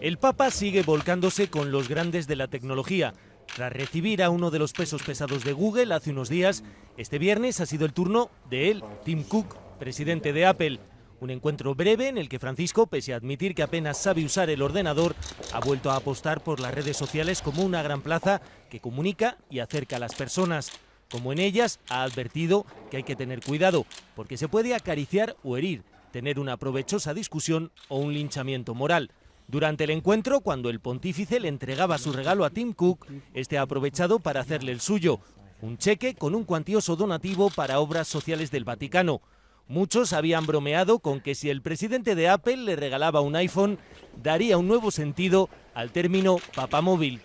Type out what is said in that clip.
El Papa sigue volcándose con los grandes de la tecnología. Tras recibir a uno de los pesos pesados de Google hace unos días, este viernes ha sido el turno de él, Tim Cook, presidente de Apple. Un encuentro breve en el que Francisco, pese a admitir que apenas sabe usar el ordenador, ha vuelto a apostar por las redes sociales como una gran plaza que comunica y acerca a las personas. Como en ellas, ha advertido que hay que tener cuidado, porque se puede acariciar o herir, tener una provechosa discusión o un linchamiento moral. Durante el encuentro, cuando el pontífice le entregaba su regalo a Tim Cook, este ha aprovechado para hacerle el suyo, un cheque con un cuantioso donativo para obras sociales del Vaticano. Muchos habían bromeado con que si el presidente de Apple le regalaba un iPhone, daría un nuevo sentido al término papamóvil.